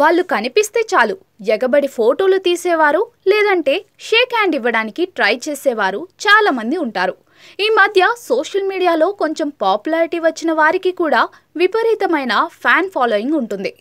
వాళ్ళు కనిపిస్తే చాలు ఎగబడి ఫోటోలు తీసేవారు లేదంటే షేక్ హ్యాండ్ ఇవ్వడానికి ట్రై చేసేవారు చాలామంది ఉంటారు ఈ మధ్య సోషల్ మీడియాలో కొంచెం పాపులారిటీ వచ్చిన వారికి కూడా విపరీతమైన ఫ్యాన్ ఫాలోయింగ్ ఉంటుంది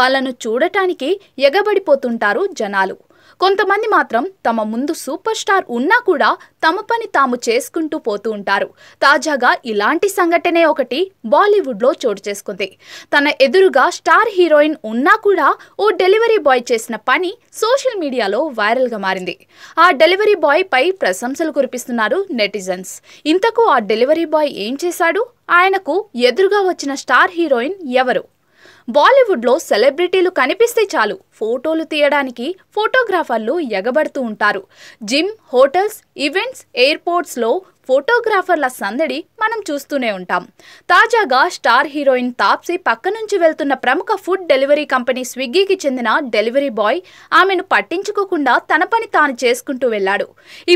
వాళ్ళను చూడటానికి ఎగబడిపోతుంటారు జనాలు కొంతమంది మాత్రం తమ ముందు సూపర్ స్టార్ ఉన్నా కూడా తమ పని తాము చేసుకుంటూ పోతూ ఉంటారు తాజాగా ఇలాంటి సంఘటనే ఒకటి బాలీవుడ్లో చోటు చేసుకుంది తన ఎదురుగా స్టార్ హీరోయిన్ ఉన్నా కూడా ఓ డెలివరీ బాయ్ చేసిన పని సోషల్ మీడియాలో వైరల్గా మారింది ఆ డెలివరీ బాయ్ పై ప్రశంసలు కురిపిస్తున్నారు నెటిజన్స్ ఇంతకు ఆ డెలివరీ బాయ్ ఏం చేశాడు ఆయనకు ఎదురుగా వచ్చిన స్టార్ హీరోయిన్ ఎవరు బాలీవుడ్లో సెలబ్రిటీలు కనిపిస్తే చాలు ఫోటోలు తీయడానికి ఫోటోగ్రాఫర్లు ఎగబడుతూ ఉంటారు జిమ్ హోటల్స్ ఈవెంట్స్ ఎయిర్పోర్ట్స్లో ఫోటోగ్రాఫర్ల సందడి మనం చూస్తూనే ఉంటాం తాజాగా స్టార్ హీరోయిన్ తాప్సీ పక్క నుంచి వెళ్తున్న ప్రముఖ ఫుడ్ డెలివరీ కంపెనీ స్విగ్గీకి చెందిన డెలివరీ బాయ్ ఆమెను పట్టించుకోకుండా తన పని తాను చేసుకుంటూ వెళ్ళాడు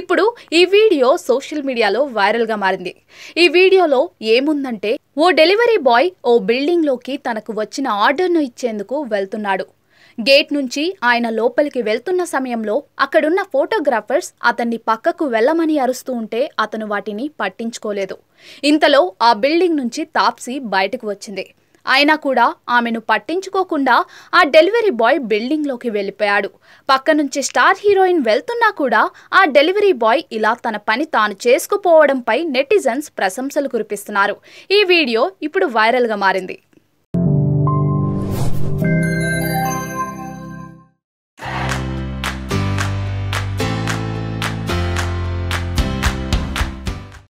ఇప్పుడు ఈ వీడియో సోషల్ మీడియాలో వైరల్గా మారింది ఈ వీడియోలో ఏముందంటే ఓ డెలివరీ బాయ్ ఓ బిల్డింగ్లోకి తనకు వచ్చిన ఆర్డర్ను ఇచ్చేందుకు వెళ్తున్నాడు గేట్ నుంచి ఆయన లోపలికి వెళ్తున్న సమయంలో అక్కడున్న ఫోటోగ్రాఫర్స్ అతన్ని పక్కకు వెళ్ళమని అరుస్తూ ఉంటే అతను వాటిని పట్టించుకోలేదు ఇంతలో ఆ బిల్డింగ్ నుంచి తాప్సీ బయటకు వచ్చింది అయినా కూడా ఆమెను పట్టించుకోకుండా ఆ డెలివరీ బాయ్ బిల్డింగ్లోకి వెళ్ళిపోయాడు పక్క నుంచి స్టార్ హీరోయిన్ వెళ్తున్నా కూడా ఆ డెలివరీ బాయ్ ఇలా తన పని తాను చేసుకుపోవడంపై నెటిజన్స్ ప్రశంసలు కురిపిస్తున్నారు ఈ వీడియో ఇప్పుడు వైరల్గా మారింది